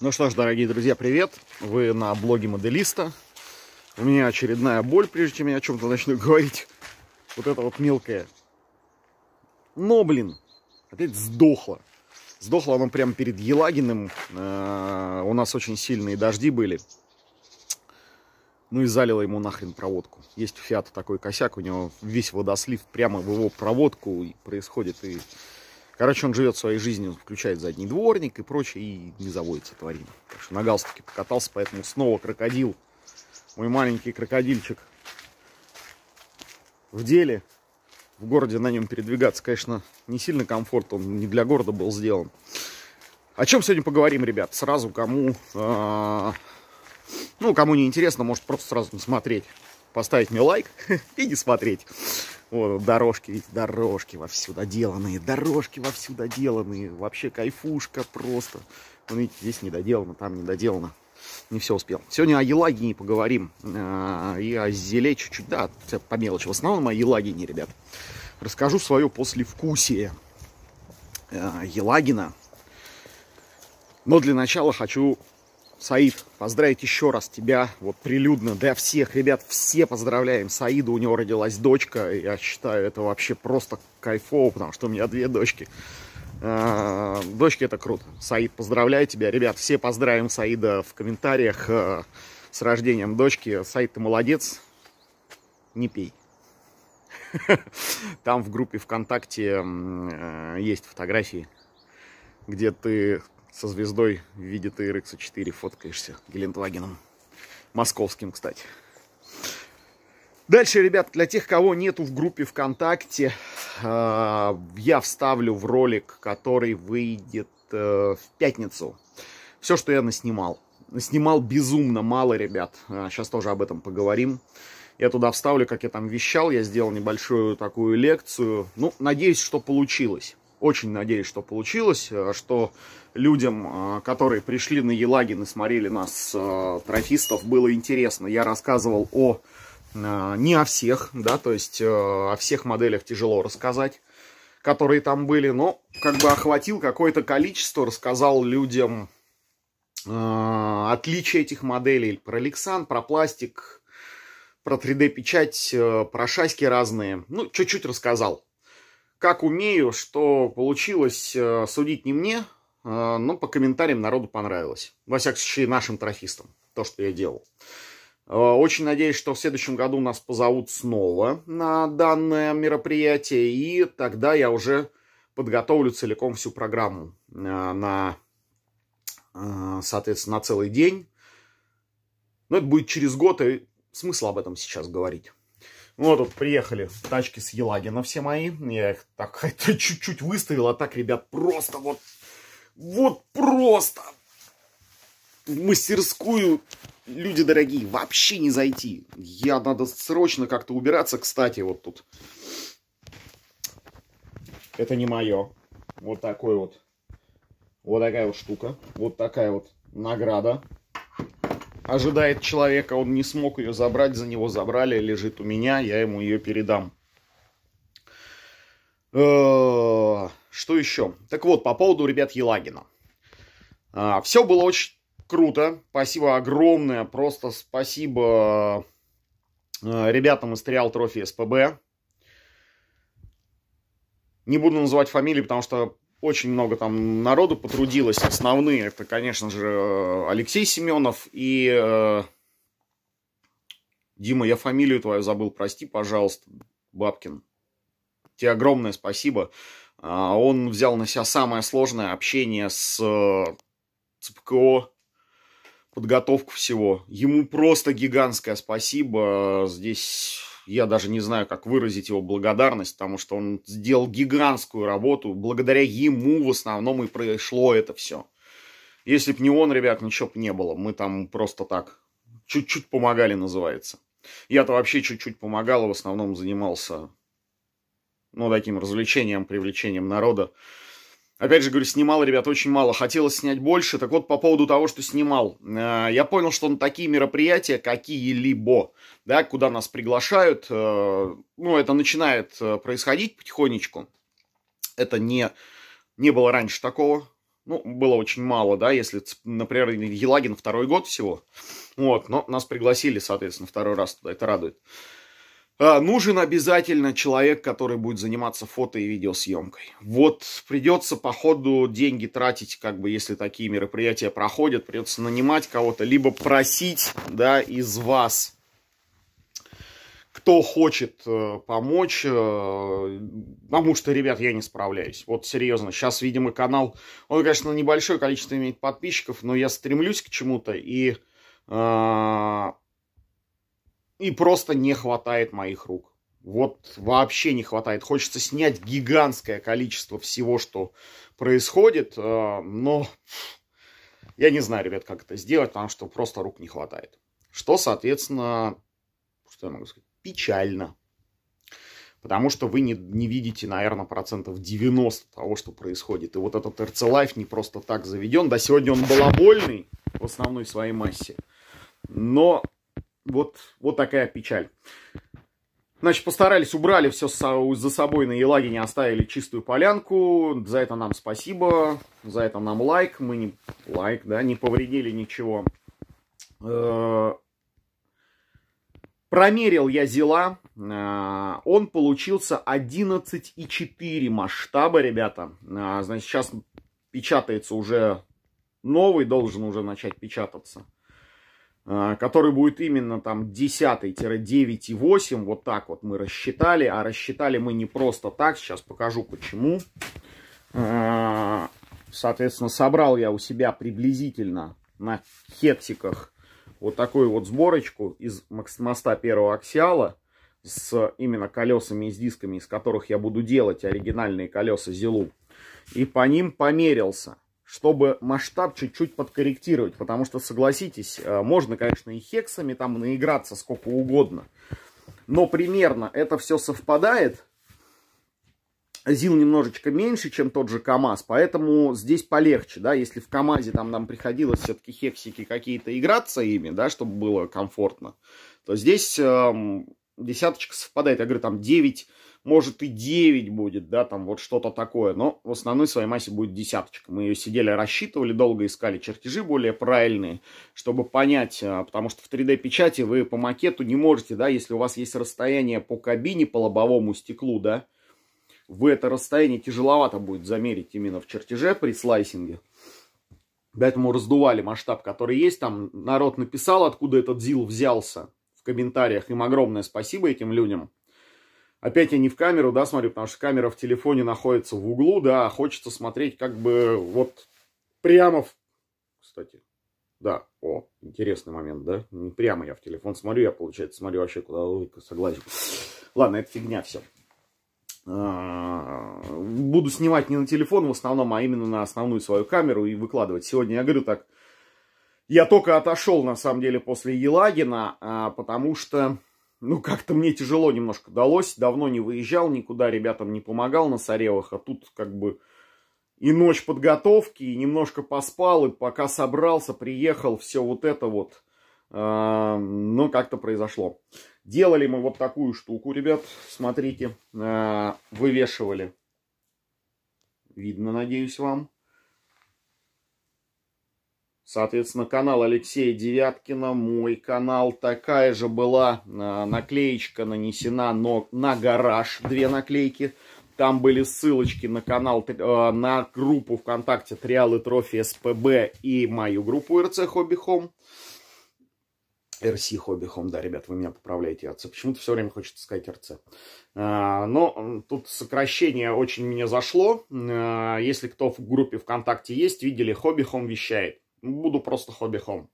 Ну что ж, дорогие друзья, привет! Вы на блоге моделиста. У меня очередная боль, прежде чем я о чем-то начну говорить. Вот это вот мелкое. Но, блин, опять сдохло. Сдохло оно прямо перед Елагиным. Э, у нас очень сильные дожди были. Ну и залило ему нахрен проводку. Есть у Фиата такой косяк, у него весь водослив прямо в его проводку происходит. И Короче, он живет своей жизнью, он включает задний дворник и прочее, и не заводится тварина. Так что на галстуке покатался, поэтому снова крокодил. Мой маленький крокодильчик в деле. В городе на нем передвигаться, конечно, не сильно комфортно, он не для города был сделан. О чем сегодня поговорим, ребят? Сразу кому... Э, ну, кому не интересно, может просто сразу не смотреть. Поставить мне лайк и не смотреть. Вот, дорожки, видите, дорожки вовсю доделанные, дорожки вовсю доделанные. Вообще кайфушка просто. Ну, видите, здесь не доделано, там не доделано. Не все успел. Сегодня о Елагине поговорим. А, и о зеле чуть-чуть, да, по мелочи. В основном о Елагине, ребят. Расскажу свое послевкусие а, Елагина. Но для начала хочу Саид, поздравить еще раз тебя, вот прилюдно, для всех, ребят, все поздравляем Саида, у него родилась дочка, я считаю, это вообще просто кайфово, потому что у меня две дочки. А, дочки, это круто. Саид, поздравляю тебя, ребят, все поздравим Саида в комментариях а, с рождением дочки. Саид, ты молодец, не пей. Там в группе ВКонтакте э, есть фотографии, где ты со звездой в виде TRX 4 фоткаешься Гелендвагеном. Московским, кстати. Дальше, ребят, для тех, кого нету в группе ВКонтакте, а, я вставлю в ролик, который выйдет э, в пятницу. Все, что я наснимал. Снимал безумно мало, ребят. Сейчас а, тоже об этом поговорим. Я туда вставлю, как я там вещал. Я сделал небольшую такую лекцию. Ну, надеюсь, что получилось. Очень надеюсь, что получилось, э, что людям, э, которые пришли на Елагин и смотрели нас, э, трофистов, было интересно. Я рассказывал о не о всех, да, то есть о всех моделях тяжело рассказать, которые там были, но как бы охватил какое-то количество, рассказал людям отличия этих моделей, про Лексан, про пластик, про 3D-печать, про шаськи разные. Ну, чуть-чуть рассказал как умею, что получилось, э, судить не мне, э, но по комментариям народу понравилось. Во всяком случае, нашим трофистам, то, что я делал. Э, очень надеюсь, что в следующем году нас позовут снова на данное мероприятие, и тогда я уже подготовлю целиком всю программу на, соответственно, на целый день. Но это будет через год, и смысл об этом сейчас говорить. Ну, вот тут приехали тачки с Елагина все мои. Я их так чуть-чуть выставил, а так, ребят, просто вот, вот просто в мастерскую, люди дорогие, вообще не зайти. Я надо срочно как-то убираться, кстати, вот тут. Это не мое. Вот такой вот, вот такая вот штука, вот такая вот награда ожидает человека, он не смог ее забрать, за него забрали, лежит у меня, я ему ее передам. Э, что еще? Так вот, по поводу ребят Елагина. А, Все было очень круто. Спасибо огромное. Просто спасибо э, ребятам из Триал Трофи СПБ. Не буду называть фамилии, потому что очень много там народу потрудилось. Основные это, конечно же, э, Алексей Семенов и э, Дима, я фамилию твою забыл, прости, пожалуйста, Бабкин. Тебе огромное спасибо. А, он взял на себя самое сложное общение с э, ЦПКО, подготовку всего. Ему просто гигантское спасибо. Здесь я даже не знаю, как выразить его благодарность, потому что он сделал гигантскую работу. Благодаря ему в основном и произошло это все. Если бы не он, ребят, ничего бы не было. Мы там просто так чуть-чуть помогали, называется. Я-то вообще чуть-чуть помогал, и в основном занимался, ну, таким развлечением, привлечением народа. Опять же, говорю, снимал, ребят, очень мало. Хотелось снять больше. Так вот, по поводу того, что снимал. Э, я понял, что на такие мероприятия какие-либо, да, куда нас приглашают, э, ну, это начинает э, происходить потихонечку. Это не, не было раньше такого. Ну, было очень мало, да, если, например, Елагин второй год всего. Вот, но нас пригласили, соответственно, второй раз туда. Это радует. А, нужен обязательно человек, который будет заниматься фото и видеосъемкой. Вот придется по ходу деньги тратить, как бы если такие мероприятия проходят, придется нанимать кого-то, либо просить, да, из вас, кто хочет э, помочь, э, потому что, ребят, я не справляюсь. Вот серьезно, сейчас, видимо, канал, он, конечно, небольшое количество имеет подписчиков, но я стремлюсь к чему-то и э, и просто не хватает моих рук. Вот вообще не хватает. Хочется снять гигантское количество всего, что происходит, э, но я не знаю, ребят, как это сделать, потому что просто рук не хватает. Что, соответственно, что я могу сказать, печально. Потому что вы не, не видите, наверное, процентов 90 того, что происходит. И вот этот RC Life не просто так заведен. Да сегодня он балабольный в основной своей массе. Но вот, вот такая печаль. Значит, постарались, убрали все за собой на Елагине, оставили чистую полянку. За это нам спасибо, за это нам лайк. Мы не лайк, да, не повредили ничего. Э, промерил я зела, э, он получился 11,4 масштаба, ребята. Э, значит, сейчас печатается уже новый, должен уже начать печататься. Э, который будет именно там 10-9,8, вот так вот мы рассчитали, а рассчитали мы не просто так, сейчас покажу почему. Э, соответственно, собрал я у себя приблизительно на хексиках вот такую вот сборочку из моста первого аксиала с именно колесами и с дисками, из которых я буду делать оригинальные колеса Зилу. И по ним померился чтобы масштаб чуть-чуть подкорректировать. Потому что, согласитесь, э, можно, конечно, и хексами там наиграться сколько угодно. Но примерно это все совпадает. Зил немножечко меньше, чем тот же КАМАЗ, поэтому здесь полегче, да, если в КАМАЗе там нам приходилось все-таки хексики какие-то играться ими, да, чтобы было комфортно, то здесь эм, десяточка совпадает, я говорю, там 9 может и 9 будет, да, там вот что-то такое, но в основной своей массе будет десяточка. Мы ее сидели, рассчитывали, долго искали чертежи более правильные, чтобы понять, а, потому что в 3D-печати вы по макету не можете, да, если у вас есть расстояние по кабине, по лобовому стеклу, да, вы это расстояние тяжеловато будет замерить именно в чертеже при слайсинге. Поэтому раздували масштаб, который есть. Там народ написал, откуда этот ЗИЛ взялся в комментариях. Им огромное спасибо этим людям. Опять я не в камеру, да, смотрю, потому что камера в телефоне находится в углу, да, хочется смотреть как бы вот прямо в... Кстати, да, о, интересный момент, да? Не прямо я в телефон смотрю, я, получается, смотрю вообще куда согласен. Ладно, это фигня все. А, буду снимать не на телефон в основном, а именно на основную свою камеру и выкладывать. Сегодня я говорю так, я только отошел, на самом деле, после Елагина, а, потому что ну, как-то мне тяжело немножко далось. Давно не выезжал, никуда ребятам не помогал на Саревах. А тут как бы и ночь подготовки, и немножко поспал, и пока собрался, приехал, все вот это вот. Э, ну, как-то произошло. Делали мы вот такую штуку, ребят. Смотрите, э, вывешивали. Видно, надеюсь, вам. Соответственно, канал Алексея Девяткина, мой канал. Такая же была а, наклеечка нанесена но на гараж, две наклейки. Там были ссылочки на канал, а, на группу ВКонтакте Триалы Трофи СПБ и мою группу РЦ Хобби Хом. РС Хобби Хом, да, ребят, вы меня поправляете, РЦ. Почему-то все время хочется сказать РЦ. А, но тут сокращение очень мне зашло. Если кто в группе ВКонтакте есть, видели, Хобби Хом вещает буду просто хобби-хом.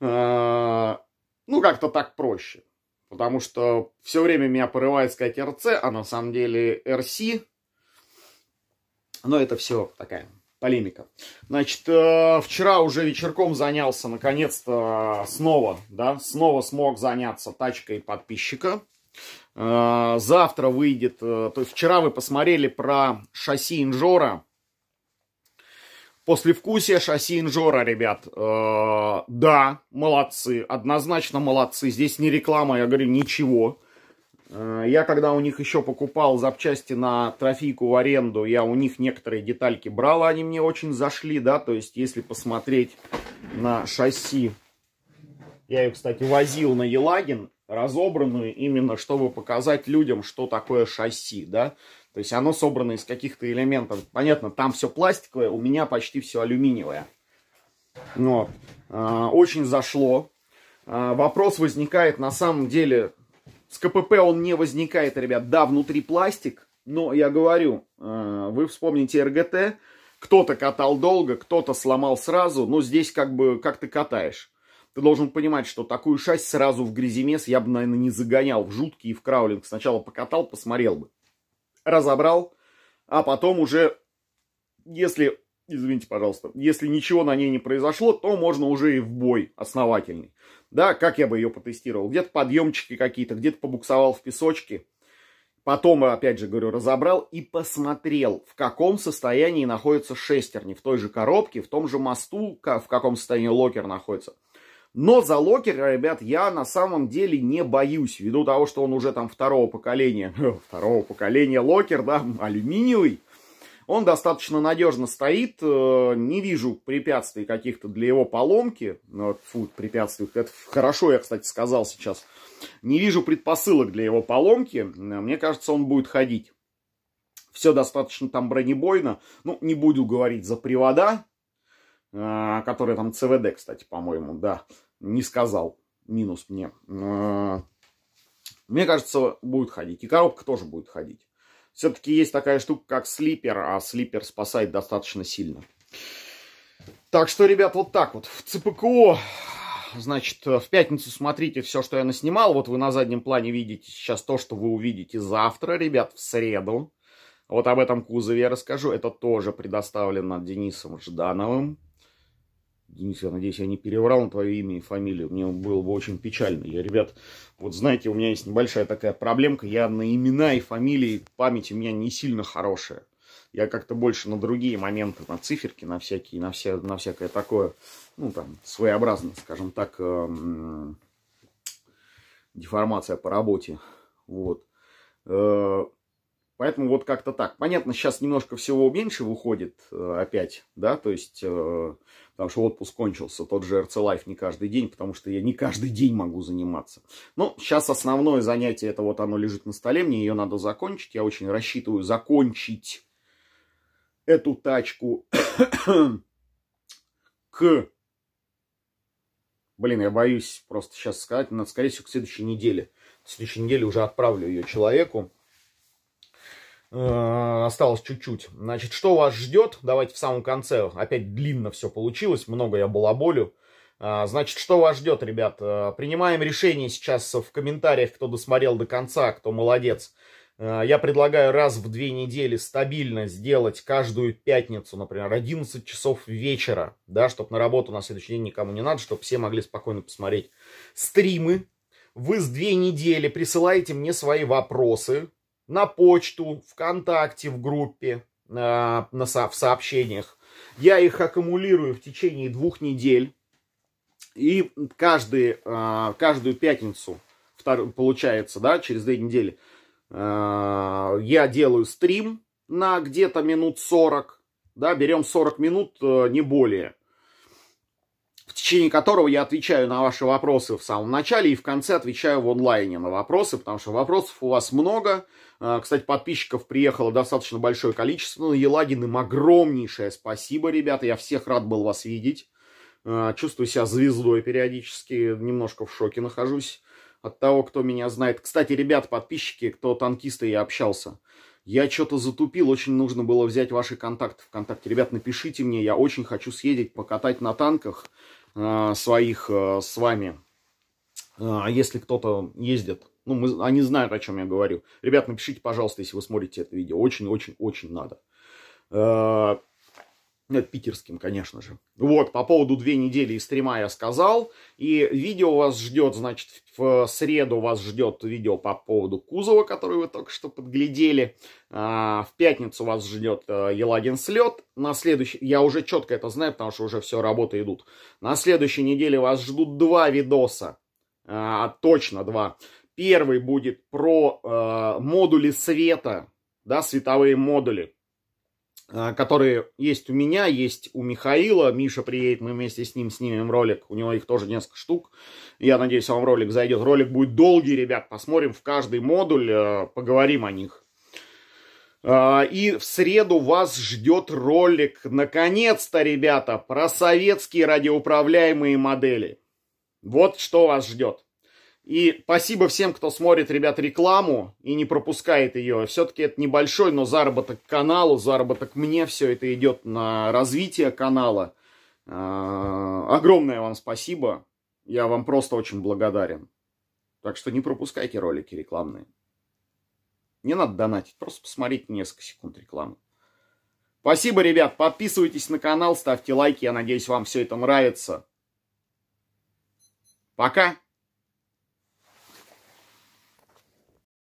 А, ну, как-то так проще. Потому что все время меня порывает сказать РЦ, а на самом деле РС. Но это все такая полемика. Значит, э, вчера уже вечерком занялся, наконец-то, снова, да, снова смог заняться тачкой подписчика. Э, завтра выйдет, э, то есть вчера вы посмотрели про шасси Инжора, Послевкусие шасси Инжора, ребят. Э, да, молодцы. Однозначно молодцы. Здесь не реклама, я говорю, ничего. Э, я когда у них еще покупал запчасти на трофейку в аренду, я у них некоторые детальки брал, они мне очень зашли, да. То есть, если посмотреть на шасси, я ее, кстати, возил на Елагин, разобранную именно, чтобы показать людям, что такое шасси, да. То есть оно собрано из каких-то элементов. Понятно, там все пластиковое, у меня почти все алюминиевое. Но ну э, а, очень зашло. Э, вопрос возникает на самом деле с КПП он не возникает, ребят. Да, внутри пластик, но я говорю, э, вы вспомните РГТ. Кто-то катал долго, кто-то сломал сразу. Но здесь как бы, как ты катаешь. Ты должен понимать, что такую шасть сразу в гряземес я бы, наверное, не загонял в жуткий и в краулинг. Сначала покатал, посмотрел бы разобрал, а потом уже, если, извините, пожалуйста, если ничего на ней не произошло, то можно уже и в бой основательный. Да, как я бы ее потестировал? Где-то подъемчики какие-то, где-то побуксовал в песочке. Потом, опять же говорю, разобрал и посмотрел, в каком состоянии находятся шестерни в той же коробке, в том же мосту, в каком состоянии локер находится – но за Локера, ребят, я на самом деле не боюсь, ввиду того, что он уже там второго поколения, второго поколения Локер, да, алюминиевый. Он достаточно надежно стоит, э, не вижу препятствий каких-то для его поломки. Ну, фу, препятствий, это хорошо я, кстати, сказал сейчас. Не вижу предпосылок для его поломки, э, мне кажется, он будет ходить. Все достаточно там бронебойно, ну, не буду говорить за привода, а, который там ЦВД, кстати, по-моему, да, не сказал, минус мне. А, мне кажется, будет ходить. И коробка тоже будет ходить. Все-таки есть такая штука, как слипер, а слипер спасает достаточно сильно. Так что, ребят, вот так вот. В ЦПКО, значит, в пятницу смотрите все, что я наснимал. Вот вы на заднем плане видите сейчас то, что вы увидите завтра, ребят, в среду. Вот об этом кузове я расскажу. Это тоже предоставлено Денисом Ждановым. Денис, я надеюсь, я не переврал на твое имя и фамилию. Мне было бы очень печально. Я, ребят, вот знаете, у меня есть небольшая такая проблемка. Я на имена и фамилии память у меня не сильно хорошая. Я как-то больше на другие моменты, на циферки, на всякие, на, все, на всякое такое, ну, там, своеобразно, скажем так, эм, деформация по работе. Вот. Э, Поэтому вот как-то так. Понятно, сейчас немножко всего меньше выходит э, опять, да, то есть, э, потому что отпуск кончился, тот же RC Life не каждый день, потому что я не каждый день могу заниматься. Но ну, сейчас основное занятие, это вот оно лежит на столе, мне ее надо закончить, я очень рассчитываю закончить эту тачку к... Блин, я боюсь просто сейчас сказать, надо, скорее всего, к следующей неделе. К следующей неделе уже отправлю ее человеку Э, осталось чуть-чуть. Значит, что вас ждет? Давайте в самом конце. Опять длинно все получилось, много я балаболю. Э, значит, что вас ждет, ребят? Э, принимаем решение сейчас в комментариях, кто досмотрел до конца, кто молодец. Я предлагаю раз в две недели стабильно сделать каждую пятницу, например, 11 часов вечера, да, чтобы на работу на следующий день никому не надо, чтобы все могли спокойно посмотреть стримы. Вы с две недели присылаете мне свои вопросы, на почту, ВКонтакте, в группе, э, на, в сообщениях. Я их аккумулирую в течение двух недель. И каждый, э, каждую пятницу, получается, да, через две недели, э, я делаю стрим на где-то минут 40. Да, берем 40 минут, не более в течение которого я отвечаю на ваши вопросы в самом начале и в конце отвечаю в онлайне на вопросы, потому что вопросов у вас много. А, кстати, подписчиков приехало достаточно большое количество. Ну, Елагин им огромнейшее спасибо, ребята. Я всех рад был вас видеть. А, чувствую себя звездой периодически. Немножко в шоке нахожусь от того, кто меня знает. Кстати, ребят, подписчики, кто танкисты, я общался я что-то затупил, очень нужно было взять ваши контакты ВКонтакте. Ребят, напишите мне, я очень хочу съездить, покатать на танках э, своих э, с вами. э, если кто-то ездит, ну, мы, они знают, о чем я говорю. Ребят, напишите, пожалуйста, если вы смотрите это видео. Очень-очень-очень надо. Э, питерским, конечно же. Вот, по поводу две недели из стрима я сказал. И видео вас ждет, значит, в среду вас ждет видео по поводу кузова, который вы только что подглядели. А, в пятницу вас ждет э, Елагин слет. На следующий... Я уже четко это знаю, потому что уже все, работы идут. На следующей неделе вас ждут два видоса. А, точно два. Первый будет про э, модули света, да, световые модули а, которые есть у меня, есть у Михаила. Миша приедет, мы вместе с ним снимем ролик. У него их тоже несколько штук. Я надеюсь, вам ролик зайдет. Ролик будет долгий, ребят. Посмотрим в каждый модуль, а, поговорим о них. А, и в среду вас ждет ролик, наконец-то, ребята, про советские радиоуправляемые модели. Вот что вас ждет. И спасибо всем, кто смотрит, ребят, рекламу и не пропускает ее. Все-таки это небольшой, но заработок каналу, заработок мне, все это идет на развитие канала. А, огромное вам спасибо. Я вам просто очень благодарен. Так что не пропускайте ролики рекламные. Не надо донатить, просто посмотрите несколько секунд рекламы. Спасибо, ребят. Подписывайтесь на канал, ставьте лайки. Я надеюсь, вам все это нравится. Пока.